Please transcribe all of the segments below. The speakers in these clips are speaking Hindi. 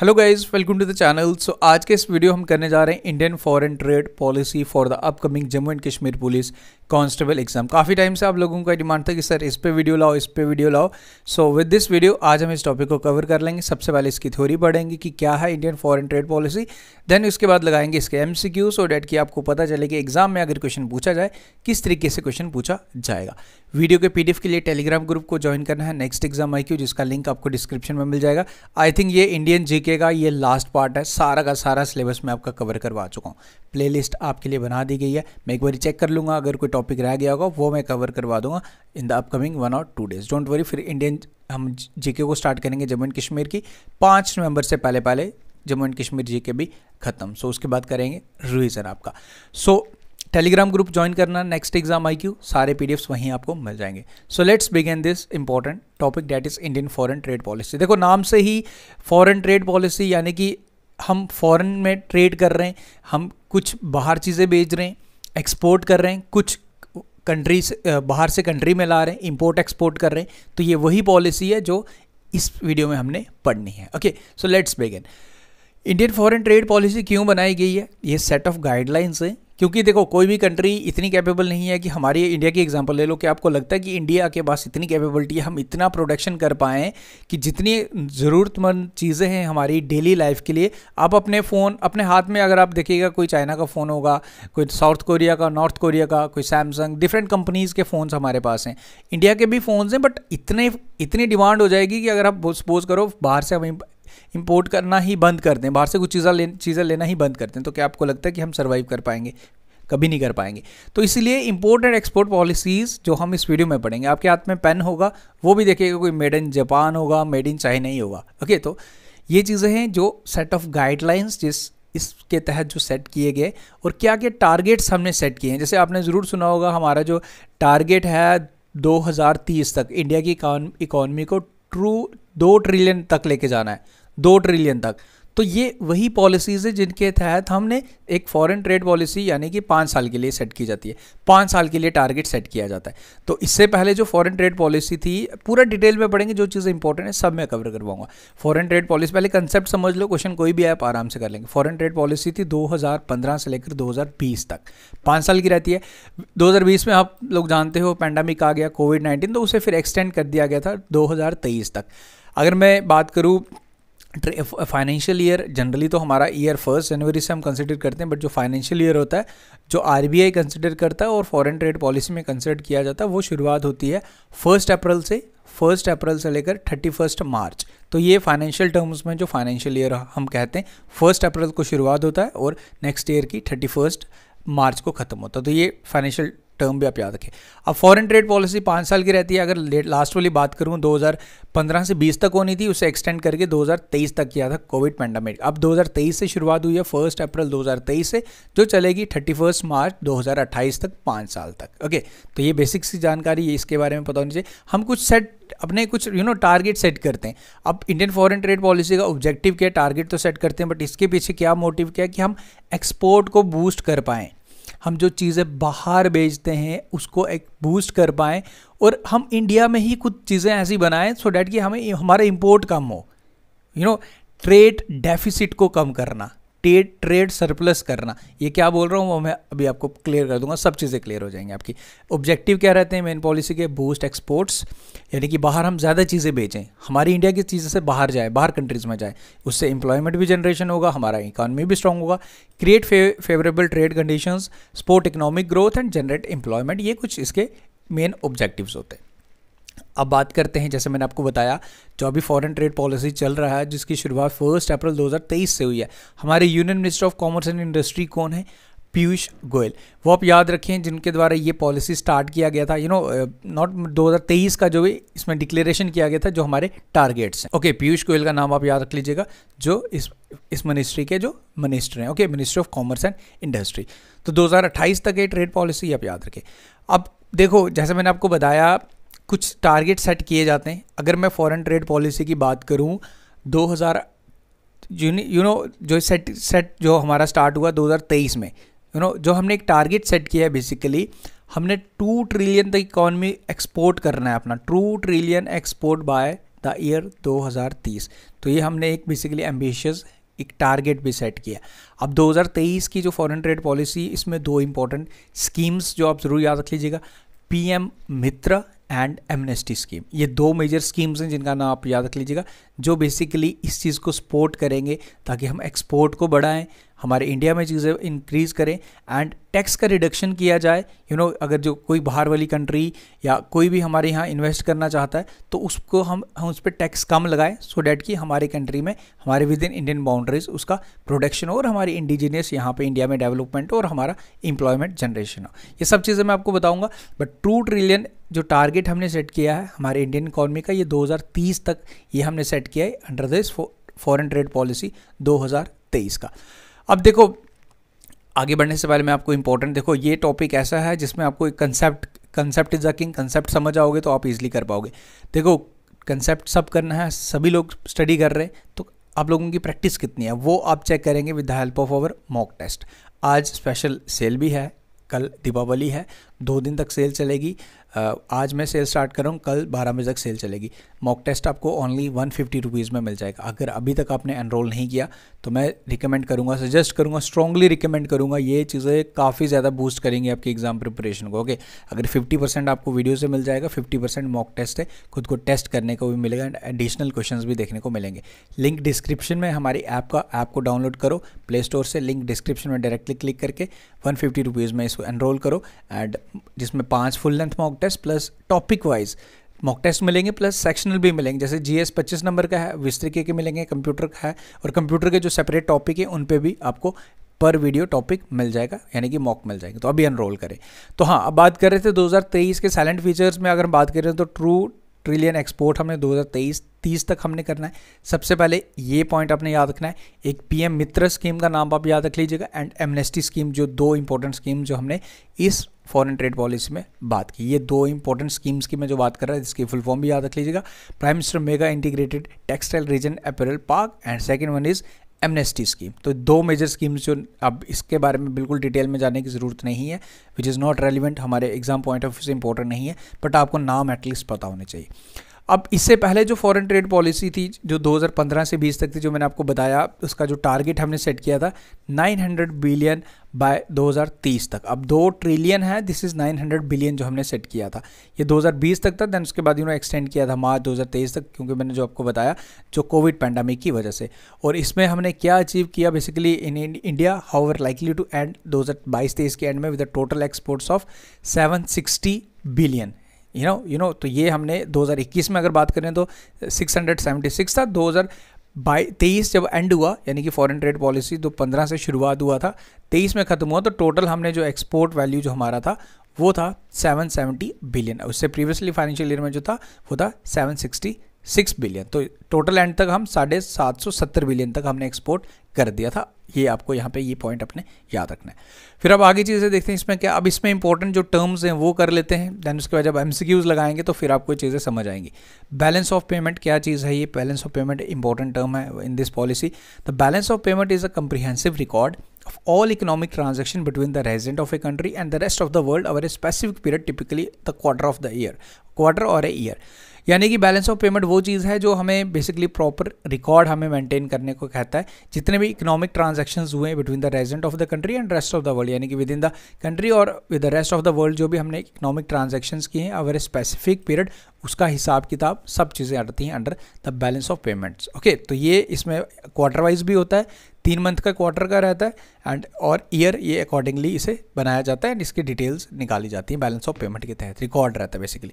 Hello guys welcome to the channel so आज के इस वीडियो हम करने जा रहे हैं Indian foreign trade policy for the upcoming Jammu and Kashmir police constable exam काफ़ी टाइम से आप लोगों का डिमांड था कि सर इस पे वीडियो लाओ इस पे वीडियो लाओ सो विद दिस वीडियो आज हम इस टॉपिक को कवर कर लेंगे सबसे पहले इसकी थ्योरी पढ़ेंगे कि क्या है Indian foreign trade policy then उसके बाद लगाएंगे इसके M C Q so that कि आपको पता चले कि एग्जाम में अगर क्वेश्चन पूछा जाए किस तरीके से क्वेश्चन पूछा जाएगा वीडियो के पी के लिए टेलीग्राम ग्रुप को ज्वाइन करना है नेक्स्ट एग्जाम आई क्यू जिसका लिंक आपको डिस्क्रिप्शन में मिल जाएगा आई थिंक ये इंडियन जीके का ये लास्ट पार्ट है सारा का सारा सिलेबस मैं आपका कवर करवा चुका हूँ प्ले आपके लिए बना दी गई है मैं एक बार चेक कर लूँगा अगर कोई टॉपिक रह गया होगा वो मैं कवर करवा दूंगा इन द अपकमिंग वन और टू डेज डोंट वरी फिर इंडियन हम जीके को स्टार्ट करेंगे जम्मू एंड कश्मीर की पाँच नवंबर से पहले पहले जम्मू एंड कश्मीर जीके के भी खत्म सो so, उसके बाद करेंगे रिविज़न आपका सो टेलीग्राम ग्रुप ज्वाइन करना नेक्स्ट एग्जाम आई क्यू सारे पी वहीं आपको मिल जाएंगे so let's begin this important topic that is Indian foreign trade policy देखो नाम से ही फॉरन ट्रेड पॉलिसी यानी कि हम फॉरेन में ट्रेड कर रहे हैं हम कुछ बाहर चीज़ें बेच रहे हैं एक्सपोर्ट कर रहे हैं कुछ कंट्री से बाहर से कंट्री में ला रहे हैं इंपोर्ट एक्सपोर्ट कर रहे हैं तो ये वही पॉलिसी है जो इस वीडियो में हमने पढ़नी है okay so let's begin Indian foreign trade policy क्यों बनाई गई है ये सेट ऑफ गाइडलाइंस है क्योंकि देखो कोई भी कंट्री इतनी कैपेबल नहीं है कि हमारी इंडिया की एग्जांपल ले लो कि आपको लगता है कि इंडिया के पास इतनी कैपेबिलिटी है हम इतना प्रोडक्शन कर पाएँ कि जितनी ज़रूरतमंद चीज़ें हैं हमारी डेली लाइफ के लिए आप अपने फ़ोन अपने हाथ में अगर आप देखिएगा कोई चाइना का फ़ोन होगा कोई साउथ कोरिया का नॉर्थ कोरिया का कोई सैमसंग डिफरेंट कंपनीज़ के फ़ोन्स हमारे पास हैं इंडिया के भी फ़ोन्स हैं बट इतने इतनी डिमांड हो जाएगी कि अगर आप सपोज़ करो बाहर से हम इंपोर्ट करना ही बंद कर दें बाहर से कुछ चीज़ें ले चीज़ें लेना ही बंद कर दें तो क्या आपको लगता है कि हम सर्वाइव कर पाएंगे कभी नहीं कर पाएंगे तो इसलिए इम्पोर्ट एंड एक्सपोर्ट पॉलिसीज़ जो हम इस वीडियो में पढ़ेंगे आपके हाथ में पेन होगा वो भी देखिएगा कोई मेड इन जापान होगा मेड इन चाइना ही होगा ओके तो ये चीज़ें हैं जो सेट ऑफ गाइडलाइंस जिस इसके तहत जो सेट किए गए और क्या क्या टारगेट्स हमने सेट किए हैं जैसे आपने ज़रूर सुना होगा हमारा जो टारगेट है 2030 तक इंडिया की इकॉनमी को ट्रू दो ट्रिलियन तक लेके जाना है दो ट्रिलियन तक तो ये वही पॉलिसीज़ है जिनके तहत हमने एक फॉरेन ट्रेड पॉलिसी यानी कि पाँच साल के लिए सेट की जाती है पाँच साल के लिए टारगेट सेट किया जाता है तो इससे पहले जो फॉरेन ट्रेड पॉलिसी थी पूरा डिटेल में पढ़ेंगे जो चीज़ें इंपॉर्टेंट है सब मैं कवर करवाऊंगा फॉरेन ट्रेड पॉलिसी पहले कंसेप्ट समझ लो क्वेश्चन कोई भी आप आराम से कर लेंगे फॉरन ट्रेड पॉलिसी थी दो से लेकर दो तक पाँच साल की रहती है दो में आप लोग जानते हो पैंडमिक आ गया कोविड नाइन्टीन तो उसे फिर एक्सटेंड कर दिया गया था दो तक अगर मैं बात करूँ फाइनेंशियल ईयर जनरली तो हमारा ईयर फर्स्ट जनवरी से हम कंसिडर करते हैं बट जो फाइनेंशियल ईयर होता है जो आर बी आई कंसिडर करता है और फ़ॉरन ट्रेड पॉलिसी में कंसिडर किया जाता है वो शुरुआत होती है फर्स्ट अप्रैल से फर्स्ट अप्रैल से लेकर थर्टी फर्स्ट मार्च तो ये फाइनेंशियल टर्म्स में जो फाइनेंशियल ईयर हम कहते हैं फर्स्ट अप्रैल को शुरुआत होता है और नेक्स्ट ईयर की थर्टी फर्स्ट मार्च को ख़त्म होता है तो ये फाइनेंशियल टर्म भी आप याद रखें अब फॉरेन ट्रेड पॉलिसी पाँच साल की रहती है अगर लास्ट वाली बात करूँ 2015 से 20 तक होनी थी उसे एक्सटेंड करके 2023 तक किया था कोविड पैंडमिक अब 2023 से शुरुआत हुई है फर्स्ट अप्रैल 2023 से जो चलेगी थर्टी मार्च 2028 तक पाँच साल तक ओके तो ये बेसिक सी जानकारी है इसके बारे में पता होनी चाहिए हम कुछ सेट अपने कुछ यू नो टारगेट सेट करते हैं अब इंडियन फॉरेन ट्रेड पॉलिसी का ऑब्जेक्टिव क्या टारगेट तो सेट करते हैं बट इसके पीछे क्या मोटिव क्या है कि हम एक्सपोर्ट को बूस्ट कर पाएँ हम जो चीज़ें बाहर बेचते हैं उसको एक बूस्ट कर पाएँ और हम इंडिया में ही कुछ चीज़ें ऐसी बनाएं सो डैट कि हमें हमारा इम्पोर्ट कम हो यू नो ट्रेड डेफिसिट को कम करना ट्रेड ट्रेड सरप्लस करना ये क्या बोल रहा हूँ वो मैं अभी आपको क्लियर कर दूंगा सब चीज़ें क्लियर हो जाएंगी आपकी ऑब्जेक्टिव क्या रहते हैं मेन पॉलिसी के बूस्ट एक्सपोर्ट्स यानी कि बाहर हम ज़्यादा चीज़ें बेचें हमारी इंडिया की चीज़ें से बाहर जाए बाहर कंट्रीज़ में जाए उससे एम्प्लॉयमेंट भी जनरेशन होगा हमारा इकानमी भी स्ट्रांग होगा create favourable trade condition support economic growth and generate employment ये कुछ इसके मेन ऑब्जेक्टिव्स होते हैं अब बात करते हैं जैसे मैंने आपको बताया जो अभी फॉरेन ट्रेड पॉलिसी चल रहा है जिसकी शुरुआत फर्स्ट अप्रैल 2023 से हुई है हमारे union minister of commerce and industry कौन है पीयूष गोयल वो आप याद रखें जिनके द्वारा ये पॉलिसी स्टार्ट किया गया था यू नो नॉट 2023 का जो भी इसमें डिक्लेरेशन किया गया था जो हमारे टारगेट्स हैं ओके पीयूष गोयल का नाम आप याद रख लीजिएगा जो इस इस मिनिस्ट्री के जो मिनिस्टर हैं okay ministry of commerce and industry तो 2028 तक ये ट्रेड पॉलिसी आप याद रखें अब देखो जैसे मैंने आपको बताया कुछ टारगेट सेट किए जाते हैं अगर मैं फॉरेन ट्रेड पॉलिसी की बात करूं 2000 यू नो जो सेट सेट जो हमारा स्टार्ट हुआ 2023 में यू नो जो हमने एक टारगेट सेट किया है बेसिकली हमने टू ट्रिलियन तक इकॉनमी एक्सपोर्ट करना है अपना two trillion export by the year 2030 तो ये हमने एक बेसिकली एम्बिशियस एक टारगेट भी सेट किया अब 2023 की जो फॉरेन ट्रेड पॉलिसी इसमें दो इंपॉर्टेंट स्कीम्स जो आप ज़रूर याद रख लीजिएगा PM Mitra and amnesty scheme ये दो मेजर स्कीम्स हैं जिनका नाम आप याद रख लीजिएगा जो बेसिकली इस चीज़ को सपोर्ट करेंगे ताकि हम एक्सपोर्ट को बढ़ाएं हमारे इंडिया में चीज़ें इंक्रीज़ करें एंड टैक्स का रिडक्शन किया जाए यू you नो know, अगर जो कोई बाहर वाली कंट्री या कोई भी हमारे यहाँ इन्वेस्ट करना चाहता है तो उसको हम हम उस पर टैक्स कम लगाएं सो डैट कि हमारे कंट्री में हमारे विद इन इंडियन बाउंड्रीज उसका प्रोडक्शन और हमारी इंडिजीनियस यहाँ पे इंडिया में डेवलपमेंट और हमारा इंप्लॉयमेंट जनरेशन हो ये सब चीज़ें मैं आपको बताऊँगा बट टू ट्रिलियन जो टारगेट हमने सेट किया है हमारे इंडियन इकॉनमी का ये 2030 तक ये हमने सेट किया है under this foreign trade policy 2023 का अब देखो आगे बढ़ने से पहले मैं आपको इंपॉर्टेंट देखो ये टॉपिक ऐसा है जिसमें आपको एक concept concept is a king concept समझ आओगे तो आप इजिली कर पाओगे देखो कंसेप्ट सब करना है सभी लोग स्टडी कर रहे हैं तो आप लोगों की प्रैक्टिस कितनी है वो आप चेक करेंगे with the help of our mock test आज स्पेशल सेल भी है कल दीपावली है दो दिन तक सेल चलेगी आज मैं सेल स्टार्ट कर रहा हूँ कल बारह बजे तक सेल चलेगी मॉक टेस्ट आपको ओनली वन फिफ्टी रुपीज़ में मिल जाएगा अगर अभी तक आपने एनरोल नहीं किया तो मैं रिकमेंड करूँगा सजेस्ट करूँगा स्ट्रॉगली रिकमेंड करूँगा ये चीज़ें काफ़ी ज़्यादा बूस्ट करेंगी आपकी एग्ज़ाम प्रिपरेशन को ओके अगर फिफ्टी परसेंट आपको वीडियो से मिल जाएगा फिफ्टी परसेंट मॉक टेस्ट है खुद को टेस्ट करने को भी मिलेगा एंड एडिशनल क्वेश्चन भी देखने को मिलेंगे लिंक डिस्क्रिप्शन में हमारी ऐप का ऐप को डाउनलोड करो प्ले स्टोर से लिंक डिस्क्रिप्शन में डायरेक्टली क्लिक करके वन फिफ्टी रुपीज़ में इसको एनरोल करो एंड जिसमें पाँच full length mock test plus topic wise mock test मिलेंगे प्लस सेक्शनल भी मिलेंगे जैसे जी एस पच्चीस नंबर का है विस तरीके के मिलेंगे कंप्यूटर का है और कंप्यूटर के जो सेपरेट टॉपिक है उन पे भी आपको पर वीडियो टॉपिक मिल जाएगा यानी कि मॉक मिल जाएगा तो अभी अनरोल करें तो हाँ अब बात कर रहे थे 2023 के साइलेंट फीचर्स में अगर हम बात करें तो ट्रू ट्रिलियन एक्सपोर्ट हमने 2023 30 तक हमने करना है सबसे पहले ये पॉइंट आपने याद रखना है एक पीएम मित्र स्कीम का नाम आप याद रख लीजिएगा एंड एमनेस्टी स्कीम जो दो इंपॉर्टेंट स्कीम जो हमने इस फॉरेन ट्रेड पॉलिसी में बात की ये दो इंपॉर्टेंट स्कीम्स की मैं जो बात कर रहा है इसकी फुल फॉर्म भी याद रख लीजिएगा prime minister mega integrated textile region apparel park and second one is amnesty scheme तो दो मेजर स्कीम्स जो अब इसके बारे में बिल्कुल डिटेल में जाने की ज़रूरत नहीं है विच इज़ नॉट रेलिवेंट हमारे एग्जाम पॉइंट ऑफ व्यू से इंपॉर्टेंट नहीं है बट आपको नाम एटलीस्ट पता होने चाहिए अब इससे पहले जो फॉरेन ट्रेड पॉलिसी थी जो 2015 से 20 तक थी जो मैंने आपको बताया उसका जो टारगेट हमने सेट किया था 900 बिलियन बाय 2030 तक अब दो ट्रिलियन है दिस इज़ 900 बिलियन जो हमने सेट किया था ये 2020 तक था दैन उसके बाद इन्होंने एक्सटेंड किया था मार्च 2023 तक क्योंकि मैंने जो आपको बताया जो कोविड पैंडमिक की वजह से और इसमें हमने क्या अचीव किया basically in India how are likely to end दो हज़ार के एंड में with total exports of seven billion you know you know तो ये हमने 2021 में अगर बात करें तो 676 था 2023 बाई तेईस जब एंड हुआ यानी कि फॉरेन ट्रेड पॉलिसी तो पंद्रह से शुरुआत हुआ था तेईस में ख़त्म हुआ तो टोटल हमने जो एक्सपोर्ट वैल्यू जो हमारा था वो था 770 बिलियन उससे प्रीवियसली फाइनेंशियल ईयर में जो था वो था 760 सिक्स बिलियन तो टोटल एंड तक हम साढ़े सात सौ सत्तर बिलियन तक हमने एक्सपोर्ट कर दिया था ये आपको यहाँ पे ये पॉइंट अपने याद रखना है फिर अब आगे चीज़ें देखते हैं इसमें क्या अब इसमें इंपॉर्टेंट जो टर्म्स हैं वो कर लेते हैं दैन उसके बाद जब एम लगाएंगे तो फिर आपको ये चीज़ें समझ आएंगी बैलेंस ऑफ पेमेंट क्या चीज़ है ये balance of payment important term है in this policy the balance of payment is a comprehensive record of all economic transaction between the resident of a country and the rest of the world over a specific period typically the quarter of the year quarter और ए ईयर यानी कि बैलेंस ऑफ पेमेंट वो चीज़ है जो हमें बेसिकली प्रॉपर रिकॉर्ड हमें मेंटेन करने को कहता है जितने भी इकोनॉमिक ट्रांजेक्शन हुए हैं between the resident of the country and rest of the world यानी कि विद इन द कंट्री और with the rest of the world जो भी हमने इकोनॉमिक ट्रांजेक्शन किए हैं अवर ए स्पेसिफिक पीरियड उसका हिसाब किताब सब चीज़ें आती हैं under the balance of payments okay तो ये इसमें क्वार्टर वाइज भी होता है तीन मंथ का क्वार्टर का रहता है एंड और ईयर ये अकॉर्डिंगली इसे बनाया जाता है एंड इसकी डिटेल्स निकाली जाती हैं बैलेंस ऑफ पेमेंट के तहत रिकॉर्ड रहता है बेसिकली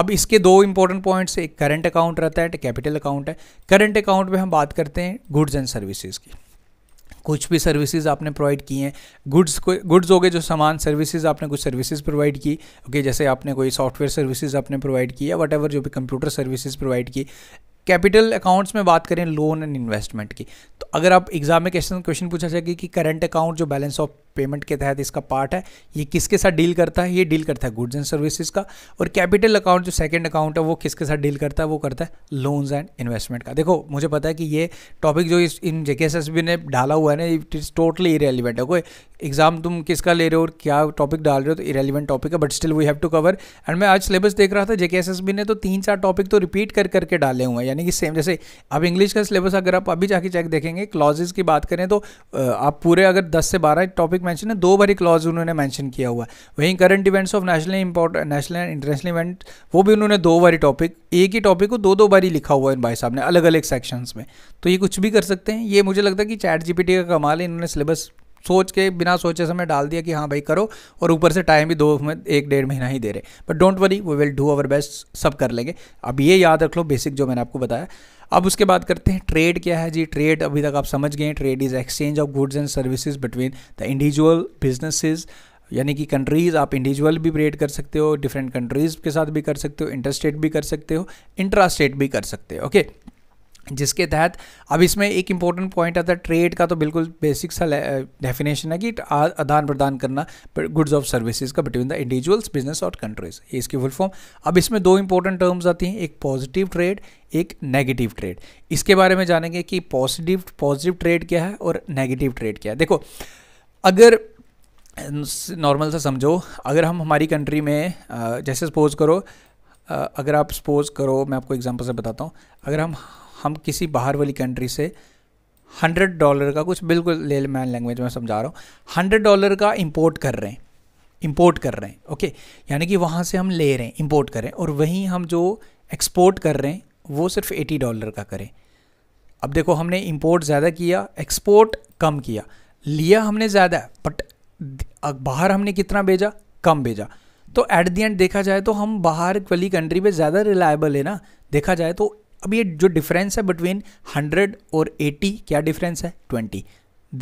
अब इसके दो इंपॉर्टेंट पॉइंट्स एक करंट अकाउंट रहता है एंड कैपिटल अकाउंट है करंट अकाउंट में हम बात करते हैं गुड्स एंड सर्विसेज की कुछ भी सर्विसेज आपने प्रोवाइड की हैं गुड्स को गुड्स हो गए जो सामान सर्विसेज आपने कुछ सर्विसेज प्रोवाइड की ओके okay, जैसे आपने कोई सॉफ्टवेयर सर्विसेज आपने प्रोवाइड की या वट भी कंप्यूटर सर्विसेज प्रोवाइड की कैपिटल अकाउंट्स में बात करें लोन एंड इन्वेस्टमेंट की तो अगर आप एग्जाम में क्वेश्चन क्वेश्चन पूछा जाएगा कि करंट अकाउंट जो बैलेंस ऑफ पेमेंट के तहत इसका पार्ट है ये किसके साथ डील करता है ये डील करता है गुड्स एंड सर्विसेज का और कैपिटल अकाउंट जो सेकंड अकाउंट है वो किसके साथ डील करता है वो करता है लोन्स एंड इन्वेस्टमेंट का देखो मुझे पता है कि ये टॉपिक जो इस इन जे ने डाला हुआ है ना इट इज़ टोटली इरेलीवेंट है कोई एग्जाम तुम किसका ले रहे हो और क्या टॉपिक डाल रहे हो तो इरेलीवेंट टॉपिक है but still we have to cover and मैं आज सिलेबस देख रहा था जे ने तो तीन चार टॉपिक तो रिपीट कर करके डाले हुए हैं यानी कि सेम जैसे अब इंग्लिश का सिलेबस अगर आप अभी जाके चेक देखेंगे क्लॉजेज की बात करें तो आप पूरे अगर दस से बारह टॉपिक टॉपिक मेंशन है दो बारी क्लॉज उन्होंने मेंशन किया हुआ है वहीं current events of national national and international event वो भी उन्होंने दो बारी टॉपिक एक ही टॉपिक को दो दो बारी लिखा हुआ है इन भाई साहब ने अलग अलग सेक्शंस में तो ये कुछ भी कर सकते हैं ये मुझे लगता है कि चैट जीपीटी का कमाल है इन्होंने सिलेबस सोच के बिना सोचे समय डाल दिया कि हाँ भाई करो और ऊपर से टाइम भी दो में एक डेढ़ महीना ही दे रहे but don't worry we will do our best सब कर लेंगे अब ये याद रख लो बेसिक जो मैंने आपको बताया अब उसके बाद करते हैं ट्रेड क्या है जी ट्रेड अभी तक आप समझ गए trade is exchange of goods and services between the individual businesses यानी कि कंट्रीज़ आप इंडिविजुअल भी ट्रेड कर सकते हो डिफरेंट कंट्रीज़ के साथ भी कर सकते हो इंटर स्टेट भी कर सकते हो इंट्रा स्टेट भी कर सकते हो ओके जिसके तहत अब इसमें एक इम्पॉर्टेंट पॉइंट आता है ट्रेड का तो बिल्कुल बेसिक सा डेफिनेशन है कि आदान प्रदान करना गुड्स ऑफ सर्विसेज का बिटवीन द इंडिविजुअल्स बिजनेस और कंट्रीज ये इसकी फुल फॉर्म अब इसमें दो इंपॉर्टेंट टर्म्स आती हैं एक पॉजिटिव ट्रेड एक नेगेटिव ट्रेड इसके बारे में जानेंगे कि पॉजिटिव पॉजिटिव ट्रेड क्या है और नेगेटिव ट्रेड क्या है देखो अगर नॉर्मल सा समझो अगर हम हमारी कंट्री में जैसे सपोज करो अगर आप सपोज करो मैं आपको एग्जांपल से बताता हूँ अगर हम हम किसी बाहर वाली कंट्री से हंड्रेड डॉलर का कुछ बिल्कुल ले मैन लैंग्वेज में समझा रहा हूँ हंड्रेड डॉलर का इम्पोर्ट कर रहे हैं इम्पोर्ट कर रहे हैं ओके यानी कि वहाँ से हम ले रहे हैं इम्पोर्ट करें और वहीं हम जो एक्सपोर्ट कर रहे हैं वो सिर्फ एटी डॉलर का करें अब देखो हमने इम्पोर्ट ज़्यादा किया एक्सपोर्ट कम किया लिया हमने ज़्यादा बट बाहर हमने कितना भेजा कम भेजा तो एट दी एंड देखा जाए तो हम बाहर वाली कंट्री पे ज़्यादा रिलायबल है ना देखा जाए तो अब ये जो डिफरेंस है बिटवीन 100 और 80 क्या डिफरेंस है 20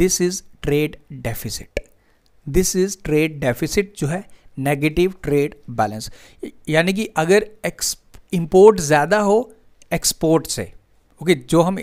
this is trade deficit this is trade deficit जो है नेगेटिव ट्रेड बैलेंस यानी कि अगर एक्स इम्पोर्ट ज़्यादा हो एक्सपोर्ट से ओके okay, जो हम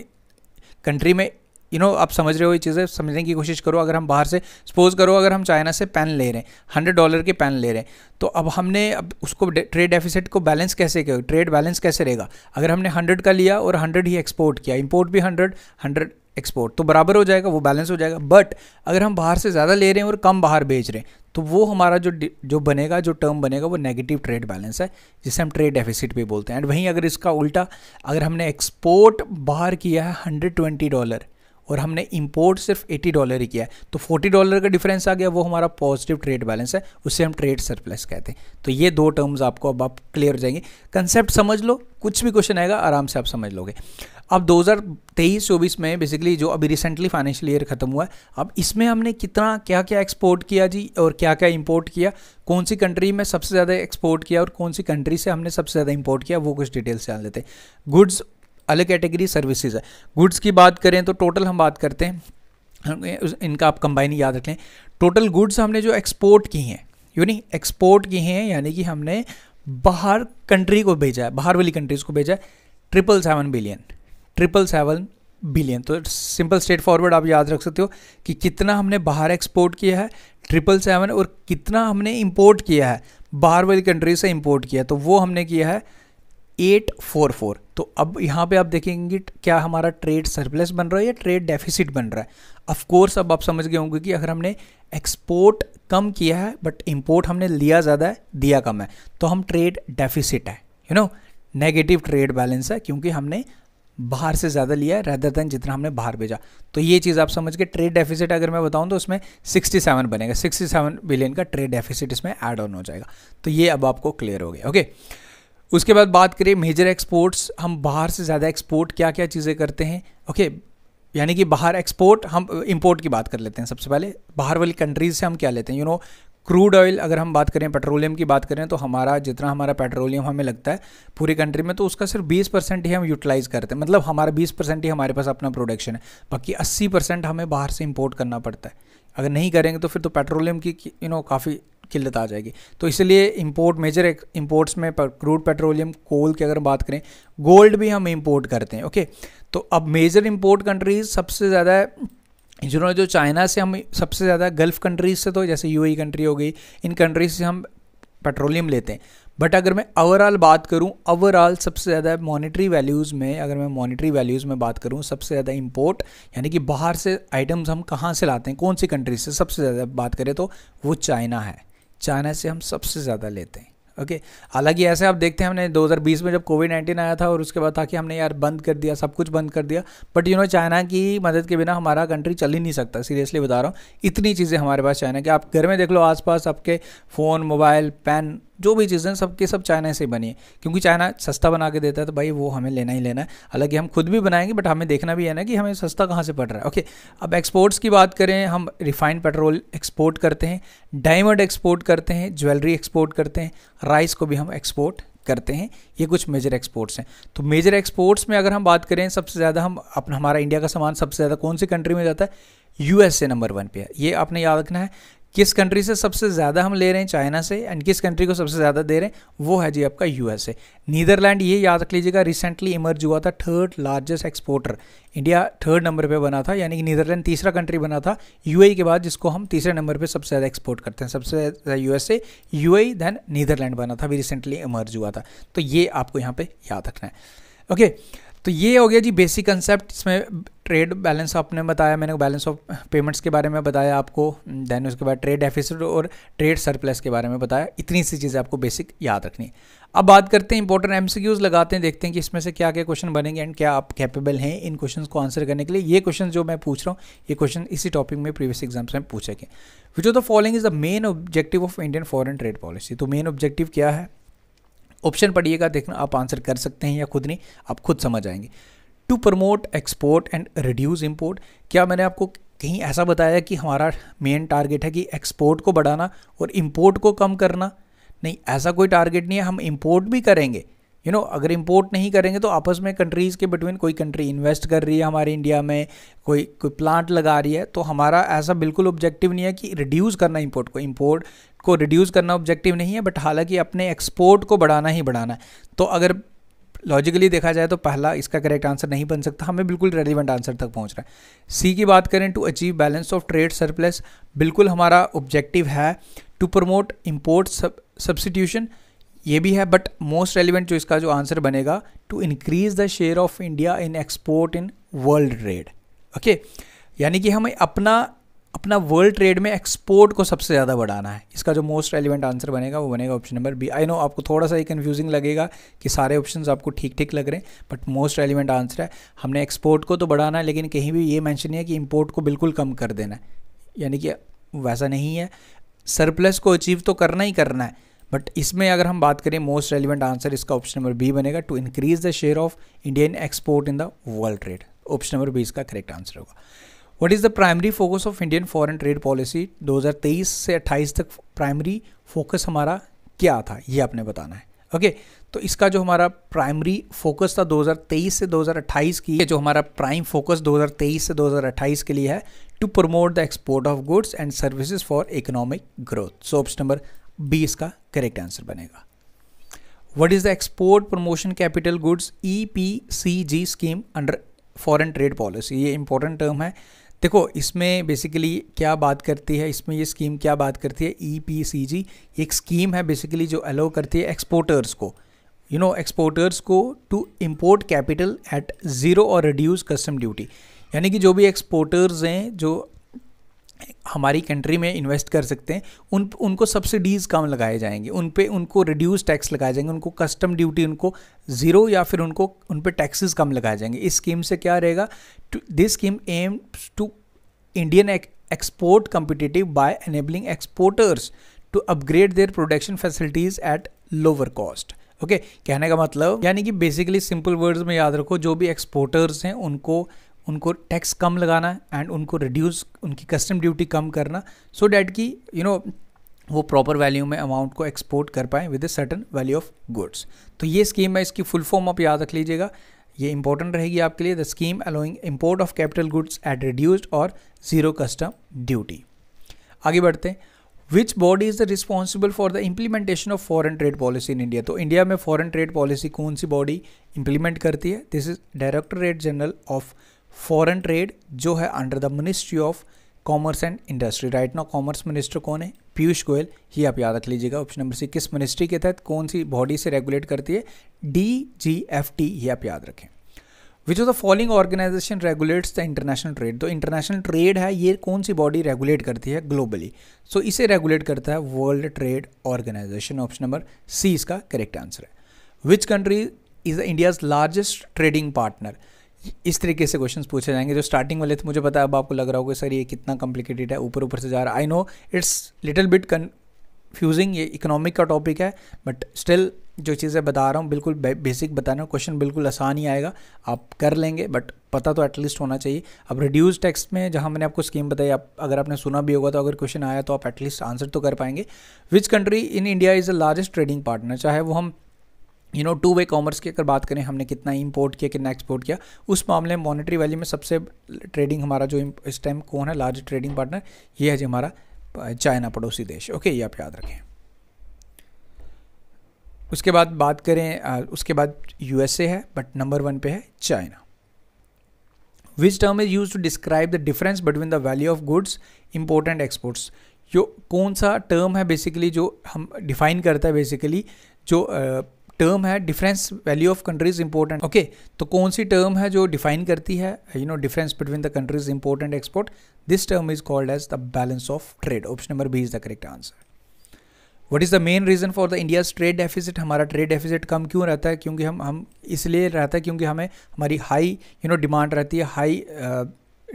कंट्री में यू नो आप समझ रहे हो ये चीज़ें समझने की कोशिश करो अगर हम बाहर से सपोज करो अगर हम चाइना से पेन ले रहे हैं हंड्रेड डॉलर के पेन ले रहे हैं तो अब हमने अब उसको ट्रेड डेफिसिट को बैलेंस कैसे किया ट्रेड बैलेंस कैसे रहेगा अगर हमने हंड्रेड का लिया और हंड्रेड ही एक्सपोर्ट किया इम्पोर्ट भी हंड्रेड हंड्रेड एक्सपोर्ट तो बराबर हो जाएगा वो बैलेंस हो जाएगा बट अगर हम बाहर से ज़्यादा ले रहे हैं और कम बाहर बेच रहे हैं तो वो हमारा जो जो बनेगा जो टर्म बनेगा वो नेगेटिव ट्रेड बैलेंस है जिसे हम ट्रेड डेफिसिट भी बोलते हैं एंड वहीं अगर इसका उल्टा अगर हमने एक्सपोर्ट बाहर किया है हंड्रेड ट्वेंटी डॉलर और हमने इंपोर्ट सिर्फ 80 डॉलर ही किया है तो 40 डॉलर का डिफरेंस आ गया वो हमारा पॉजिटिव ट्रेड बैलेंस है उससे हम ट्रेड सरप्लस कहते हैं तो ये दो टर्म्स आपको अब आप क्लियर हो जाएंगे कंसेप्ट समझ लो कुछ भी क्वेश्चन आएगा आराम से आप समझ लोगे अब 2023-24 में बेसिकली जो अभी रिसेंटली फाइनेंशियल ईयर खत्म हुआ है अब इसमें हमने कितना क्या क्या एक्सपोर्ट किया जी और क्या क्या इंपोर्ट किया कौन सी कंट्री में सबसे ज़्यादा एक्सपोर्ट किया और कौन सी कंट्री से हमने सबसे ज़्यादा इंपोर्ट किया वो कुछ डिटेल्स से जान लेते हैं गुड्स अलग कैटेगरी सर्विसेज है गुड्स की बात करें तो टोटल हम बात करते हैं इनका आप कंबाइन याद रख लें टोटल गुड्स हमने जो एक्सपोर्ट की हैं यू नहीं एक्सपोर्ट की हैं यानी कि हमने बाहर कंट्री को भेजा है बाहर वाली कंट्रीज़ को भेजा है triple seven billion triple seven billion तो सिंपल स्ट्रेट फॉरवर्ड आप याद रख सकते हो कि कितना हमने बाहर एक्सपोर्ट किया है ट्रिपल सेवन और कितना हमने इम्पोर्ट किया है बाहर वाली कंट्री से इम्पोर्ट किया है तो वो हमने किया है एट फोर फोर तो अब यहाँ पे आप देखेंगे क्या हमारा ट्रेड सरप्लस बन रहा है या ट्रेड डेफिसिट बन रहा है ऑफ कोर्स अब आप समझ गए होंगे कि अगर हमने एक्सपोर्ट कम किया है बट इम्पोर्ट हमने लिया ज़्यादा है दिया कम है तो हम ट्रेड डेफिसिट है you know negative trade balance है क्योंकि हमने बाहर से ज़्यादा लिया है रेदर देन जितना हमने बाहर भेजा तो ये चीज़ आप समझ के ट्रेड डेफिसिट अगर मैं बताऊँ तो उसमें 67 बनेगा 67 बिलियन का ट्रेड डेफिसिट इसमें ऐड ऑन हो जाएगा तो ये अब आपको क्लियर हो गया ओके okay? उसके बाद बात करें मेजर एक्सपोर्ट्स हम बाहर से ज़्यादा एक्सपोर्ट क्या क्या चीज़ें करते हैं ओके यानी कि बाहर एक्सपोर्ट हम इम्पोर्ट की बात कर लेते हैं सबसे पहले बाहर वाली कंट्रीज़ से हम क्या लेते हैं यू नो क्रूड ऑयल अगर हम बात करें पेट्रोलियम की बात करें तो हमारा जितना हमारा पेट्रोलियम हमें लगता है पूरी कंट्री में तो उसका सिर्फ 20 परसेंट ही हम यूटिलाइज़ करते हैं मतलब हमारा 20 परसेंट ही हमारे पास अपना प्रोडक्शन है बाकी 80 परसेंट हमें बाहर से इंपोर्ट करना पड़ता है अगर नहीं करेंगे तो फिर तो पेट्रोलियम की यू नो काफ़ी किल्लत आ जाएगी तो इसलिए इम्पोर्ट मेजर इम्पोर्ट्स में क्रूड पेट्रोलियम कोल की अगर बात करें गोल्ड भी हम इम्पोर्ट करते हैं ओके तो अब मेजर इम्पोर्ट कंट्रीज़ सबसे ज़्यादा जिन्होंने जो चाइना से हम सबसे ज़्यादा गल्फ़ कंट्रीज़ से तो जैसे यू कंट्री e हो गई इन कंट्रीज से हम पेट्रोलियम लेते हैं बट अगर मैं ओवरऑल बात करूं ओवरऑल सबसे ज़्यादा मॉनेटरी वैल्यूज़ में अगर मैं मॉनेटरी वैल्यूज़ में बात करूं सबसे ज़्यादा इंपोर्ट यानी कि बाहर से आइटम्स हम कहाँ से लाते हैं कौन सी कंट्री से सबसे ज़्यादा बात करें तो वो चाइना है चाइना से हम सबसे ज़्यादा लेते हैं ओके हालांकि ऐसे आप देखते हैं हमने 2020 में जब कोविड नाइन्टीन आया था और उसके बाद था कि हमने यार बंद कर दिया सब कुछ बंद कर दिया बट यू नो चाइना की मदद के बिना हमारा कंट्री चल ही नहीं सकता सीरियसली बता रहा हूँ इतनी चीज़ें हमारे पास चाइना की आप घर में देख लो आसपास आपके फ़ोन मोबाइल पेन जो भी चीज़ें सब के सब चाइना से बनी है क्योंकि चाइना सस्ता बना के देता है तो भाई वो हमें लेना ही लेना है हालांकि हम खुद भी बनाएंगे बट हमें देखना भी है ना कि हमें सस्ता कहाँ से पड़ रहा है ओके अब एक्सपोर्ट्स की बात करें हम रिफाइंड पेट्रोल एक्सपोर्ट करते हैं डायमंड एक्सपोर्ट करते हैं ज्वेलरी एक्सपोर्ट करते हैं राइस को भी हम एक्सपोर्ट करते हैं ये कुछ मेजर एक्सपोर्ट्स हैं तो मेजर एक्सपोर्ट्स में अगर हम बात करें सबसे ज़्यादा हम अपना हमारा इंडिया का सामान सबसे ज़्यादा कौन सी कंट्री में जाता है यूएसए नंबर वन पे है ये आपने याद रखना है किस कंट्री से सबसे ज़्यादा हम ले रहे हैं चाइना से एंड किस कंट्री को सबसे ज़्यादा दे रहे हैं वो है जी आपका यूएसए नीदरलैंड ये याद रख लीजिएगा रिसेंटली इमर्ज हुआ था third largest exporter India third number पे बना था यानी कि नीदरलैंड तीसरा कंट्री बना था यू e के बाद जिसको हम तीसरे नंबर पर सबसे ज़्यादा एक्सपोर्ट करते हैं सबसे ज़्यादा यूएसए यूएई देन नीदरलैंड बना था अभी रिसेंटली इमर्ज हुआ था तो ये आपको यहाँ पर याद रखना है ओके okay, तो ये हो गया जी बेसिक कंसेप्ट इसमें ट्रेड बैलेंस आपने बताया मैंने बैलेंस ऑफ पेमेंट्स के बारे में बताया आपको देन उसके बाद ट्रेड डेफिसिट और ट्रेड सरप्लस के बारे में बताया इतनी सी चीज़ें आपको बेसिक याद रखनी अब बात करते हैं इंपॉर्टेंट एम लगाते हैं देखते हैं कि इसमें से क्या क्या क्वेश्चन बनेंगे एंड क्या आप कैपेबल हैं इन क्वेश्चन को आंसर करने के लिए ये क्वेश्चन जो मैं पूछ रहा हूँ ये क्वेश्चन इसी टॉपिक में प्रीवियस एग्जाम्स में पूछे गए which of the following is the main objective of Indian foreign trade policy तो मेन ऑब्जेक्टिव क्या है ऑप्शन पढ़िएगा देखना आप आंसर कर सकते हैं या खुद नहीं आप खुद समझ आएंगे to promote export and reduce import क्या मैंने आपको कहीं ऐसा बताया कि हमारा मेन टारगेट है कि एक्सपोर्ट को बढ़ाना और इम्पोर्ट को कम करना नहीं ऐसा कोई टारगेट नहीं है हम इम्पोर्ट भी करेंगे यू you नो know, अगर इम्पोर्ट नहीं करेंगे तो आपस में कंट्रीज़ के बिटवीन कोई कंट्री इन्वेस्ट कर रही है हमारे इंडिया में कोई कोई प्लांट लगा रही है तो हमारा ऐसा बिल्कुल ऑब्जेक्टिव नहीं है कि रिड्यूस करना इम्पोर्ट को इम्पोर्ट को रिड्यूस करना ऑब्जेक्टिव नहीं है बट हालांकि अपने एक्सपोर्ट को बढ़ाना ही बढ़ाना है तो अगर लॉजिकली देखा जाए तो पहला इसका करेक्ट आंसर नहीं बन सकता हमें बिल्कुल रेलिवेंट आंसर तक पहुंच रहा है सी की बात करें to achieve balance of trade surplus बिल्कुल हमारा ऑब्जेक्टिव है टू प्रमोट इम्पोर्ट सब्सटीट्यूशन ये भी है बट मोस्ट रेलिवेंट जो इसका जो आंसर बनेगा to increase the share of India in export in world trade okay यानी कि हमें अपना अपना वर्ल्ड ट्रेड में एक्सपोर्ट को सबसे ज़्यादा बढ़ाना है इसका जो मोस्ट रेलिवेंट आंसर बनेगा वो बनेगा option number B I know आपको थोड़ा सा ही कन्फ्यूजिंग लगेगा कि सारे ऑप्शन आपको ठीक ठीक लग रहे हैं बट मोस्ट रेलिवेंट आंसर है हमने एक्सपोर्ट को तो बढ़ाना है लेकिन कहीं भी ये मैंशन नहीं है कि इम्पोर्ट को बिल्कुल कम कर देना है यानी कि वैसा नहीं है सरप्लस को अचीव तो करना ही करना है बट इसमें अगर हम बात करें मोस्ट रेलिवेंट आंसर इसका ऑप्शन नंबर बी बनेगा to increase the share of Indian export in the world trade option number B इसका करेक्ट आंसर होगा what is the primary focus of Indian foreign trade policy 2023 से 28 तक प्राइमरी फोकस हमारा क्या था ये आपने बताना है ओके okay, तो इसका जो हमारा प्राइमरी फोकस था 2023 से 2028 की जो हमारा प्राइम फोकस 2023 से 2028 के लिए है to promote the export of goods and services for economic growth so option number B इसका करेक्ट आंसर बनेगा what is the export promotion capital goods E P C G scheme under foreign trade policy ये इंपॉर्टेंट टर्म है देखो इसमें बेसिकली क्या बात करती है इसमें ये स्कीम क्या बात करती है ई e एक स्कीम है बेसिकली जो अलाउ करती है एक्सपोर्टर्स को यू नो एक्सपोर्टर्स को to import capital at zero और रिड्यूस कस्टम ड्यूटी यानी कि जो भी एक्सपोर्टर्स हैं जो हमारी कंट्री में इन्वेस्ट कर सकते हैं उन उनको सब्सिडीज़ कम लगाए जाएंगे उन पर उनको रिड्यूस टैक्स लगाए जाएंगे उनको कस्टम ड्यूटी उनको ज़ीरो या फिर उनको उन पर टैक्सेस कम लगाए जाएंगे इस स्कीम से क्या रहेगा this scheme aims to Indian export competitive by enabling exporters to upgrade their production facilities at lower cost okay कहने का मतलब यानी कि बेसिकली सिंपल वर्ड्स में याद रखो जो भी एक्सपोर्टर्स हैं उनको उनको टैक्स कम लगाना एंड उनको रिड्यूस उनकी कस्टम ड्यूटी कम करना सो so डैट कि यू नो वो प्रॉपर वैल्यू में अमाउंट को एक्सपोर्ट कर पाएँ with a certain value of goods तो ये स्कीम है इसकी फुल फॉर्म आप याद रख लीजिएगा ये इंपॉर्टेंट रहेगी आपके लिए the scheme allowing import of capital goods at reduced और जीरो कस्टम ड्यूटी आगे बढ़ते हैं which body is the responsible for the implementation of foreign trade policy in India तो इंडिया में फॉरन ट्रेड पॉलिसी कौन सी बॉडी इंप्लीमेंट करती है this is directorate general of foreign trade जो है under the ministry of commerce and industry right ना कॉमर्स मिनिस्टर कौन है पीयूष गोयल ये आप याद रख लीजिएगा ऑप्शन नंबर सी किस मिनिस्ट्री के तहत कौन सी बॉडी से रेगुलेट करती है डी जी एफ टी ये आप याद रखें which of the following organization regulates the international trade तो इंटरनेशनल ट्रेड है ये कौन सी बॉडी रेगुलेट करती है ग्लोबली सो so, इसे रेगुलेट करता है world trade organization option number C इसका करेक्ट आंसर है which country is India's largest trading partner इस तरीके से क्वेश्चन पूछे जाएंगे जो स्टार्टिंग वाले थे मुझे पता है अब आपको लग रहा होगा सर ये कितना कॉम्प्लिकेटेड है ऊपर ऊपर से जा रहा है I know it's little bit confusing ये इकोनॉमिक का टॉपिक है बट स्टिल जो चीज़ें बता रहा हूँ बिल्कुल बेसिक बता रहा हूँ क्वेश्चन बिल्कुल आसान ही आएगा आप कर लेंगे बट पता तो एटलीस्ट होना चाहिए अब रिड्यूस टैक्स में जहाँ मैंने आपको स्कीम बताई आप अगर आपने सुना भी होगा तो अगर क्वेश्चन आया तो आप एटलीस्ट आंसर तो कर पाएंगे which country in India is the largest trading partner चाहे वो हम you know two way commerce की अगर बात करें हमने कितना इंपोर्ट किया कितना एक्सपोर्ट किया उस मामले में मॉनेटरी वैली में सबसे ट्रेडिंग हमारा जो इस टाइम कौन है लार्ज ट्रेडिंग पार्टनर ये है जी हमारा चाइना पड़ोसी देश ओके ये आप याद रखें उसके बाद बात करें उसके बाद यूएसए है बट नंबर वन पे है China which term is use to describe the difference between the value of goods import and exports जो कौन सा टर्म है बेसिकली जो हम डिफाइन करता है बेसिकली जो टर्म है difference value of countries important okay तो कौन सी टर्म है जो डिफाइन करती है you know difference between the countries important export this term is called as the balance of trade option number B is the correct answer what is the main reason for the India's trade deficit हमारा ट्रेड डेफिसिट कम क्यों रहता है क्योंकि हम हम इसलिए रहता है क्योंकि हमें हमारी हाई यू नो डिमांड रहती है हाई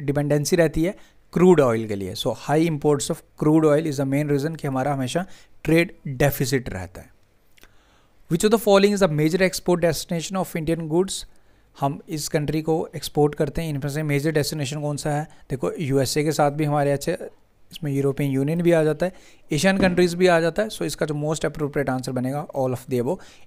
डिपेंडेंसी uh, रहती है क्रूड ऑयल के लिए so high imports of crude oil is the main reason कि हमारा हमेशा ट्रेड डेफिसिट रहता है which of the following is a major export destination of Indian goods हम इस कंट्री को एक्सपोर्ट करते हैं इनमें से मेजर डेस्टिनेशन कौन सा है देखो यूएसए के साथ भी हमारे अच्छे इसमें यूरोपियन यूनियन भी आ जाता है एशियन कंट्रीज़ भी आ जाता है सो so इसका जो मोस्ट अप्रोप्रिएट आंसर बनेगा ऑल ऑफ दी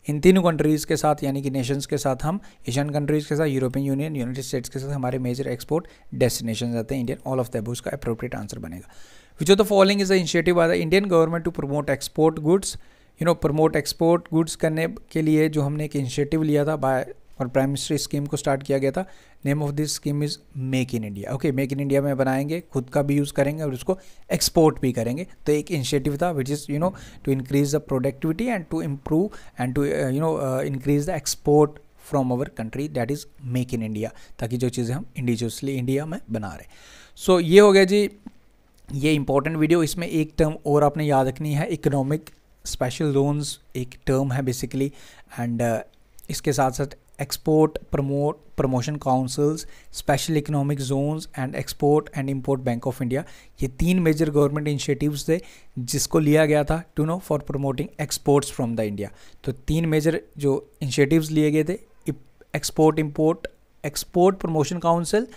इन तीनों कंट्रीज़ के साथ यानी कि नेशंस के साथ हम एशियन कंट्रीज़ के साथ यूरोपियन यूनियन यूनाइटेड स्टेट्स के साथ हमारे मेजर एक्सपोर्ट डेस्टिनेशन आते हैं इंडियन ऑल ऑफ दबो इसका अप्रोप्रिएट आंसर बनेगा which of the following is the initiative by the Indian government to promote export goods you know promote export goods करने के लिए जो हमने एक इनिशिएटिव लिया था बाय और प्राइम मिनिस्टर स्कीम को स्टार्ट किया गया था name of this scheme is make in India okay make in India में बनाएंगे खुद का भी यूज़ करेंगे और उसको एक्सपोर्ट भी करेंगे तो एक इनिशिएटिव था which is you know to increase the productivity and to improve and to you know increase the export from our country that is make in India ताकि जो चीज़ें हम इंडिजुअसली इंडिया में बना रहे सो so, ये हो गया जी ये इंपॉर्टेंट वीडियो इसमें एक टर्म और आपने याद रखनी है इकोनॉमिक स्पेशल जोन्स एक टर्म है बेसिकली एंड uh, इसके साथ साथ export promote promotion councils special economic zones and export and import bank of India ये तीन मेजर गवर्नमेंट इनिशिएटिव्स थे जिसको लिया गया था to know for promoting exports from the India तो तीन मेजर जो इनिशिएटिव्स लिए गए थे export import export promotion council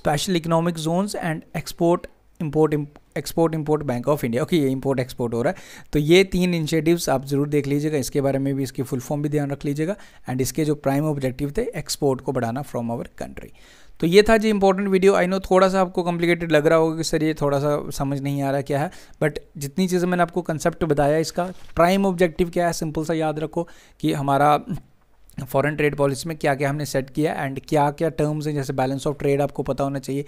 special economic zones and export import export import bank of India okay ये इंपोर्ट एक्सपोर्ट हो रहा है तो ये तीन इनिशिएटिव्स आप ज़रूर देख लीजिएगा इसके बारे में भी इसकी फुल फॉर्म भी ध्यान रख लीजिएगा एंड इसके जो प्राइम ऑब्जेक्टिव थे एक्सपोर्ट को बढ़ाना फ्रॉम आवर कंट्री तो ये था जी इंपॉर्टेंट वीडियो आई नो थोड़ा सा आपको कॉम्प्लिकेटेड लग रहा होगा कि सर ये थोड़ा सा समझ नहीं आ रहा क्या है बट जितनी चीज़ें मैंने आपको कंसेप्ट बताया इसका प्राइम ऑब्जेक्टिव क्या है सिंपल सा याद रखो कि हमारा फॉरेन ट्रेड पॉलिसी में क्या क्या हमने सेट किया एंड क्या क्या टर्म्स हैं जैसे बैलेंस ऑफ ट्रेड आपको पता होना चाहिए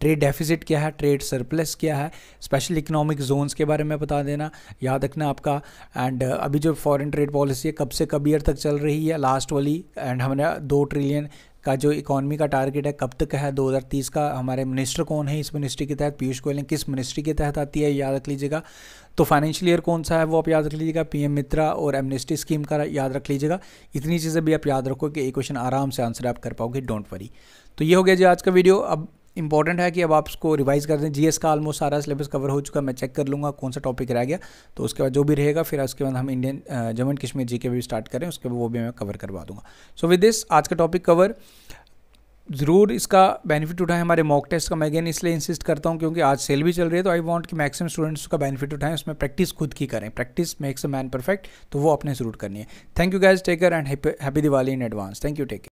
ट्रेड डेफिसिट क्या है ट्रेड सरप्लस क्या है स्पेशल इकोनॉमिक जोन्स के बारे में बता देना याद रखना आपका एंड अभी जो फॉरेन ट्रेड पॉलिसी है कब से कब ईयर तक चल रही है लास्ट वाली एंड हमने दो ट्रिलियन का जो इकोनॉमी का टारगेट है कब तक है 2030 का हमारे मिनिस्टर कौन है इस मिनिस्ट्री के तहत पीयूष गोयल ने किस मिनिस्ट्री के तहत आती है याद रख लीजिएगा तो फाइनेंशियल ईयर कौन सा है वो आप याद रख लीजिएगा पीएम मित्रा और एमनेस्टी स्कीम का याद रख लीजिएगा इतनी चीज़ें भी आप याद रखो कि ये क्वेश्चन आराम से आंसर आप कर पाओगे डोंट वरी तो ये हो गया जी आज का वीडियो अब इंपॉर्टेंट है कि अब आप उसको रिवाइज़ कर दें जीएस का ऑलमोस्ट सारा सिलेबस कवर हो चुका है मैं चेक कर लूँगा कौन सा टॉपिक रह गया तो उसके बाद जो भी रहेगा फिर उसके बाद हम इंडियन जम्मू एंड कश्मीर जी के भी स्टार्ट करें उसके बाद वो भी मैं कवर करवा दूँगा सो विद दिस आज का टॉपिक कवर ज़रूर इसका बेनिफिट उठाएं हमारे मॉक टेस्ट का मैं अगेन इसलिए इंसिस्ट करता हूं क्योंकि आज सेल भी चल रही है तो आई वांट कि मैक्सिमम स्टूडेंट्स का बेनिफिट उठाएं उसमें प्रैक्टिस खुद की करें practice makes a man perfect तो वो अपने ज़रूर करनी है थैंक यू गैज टेकर and happy Diwali in advance thank you take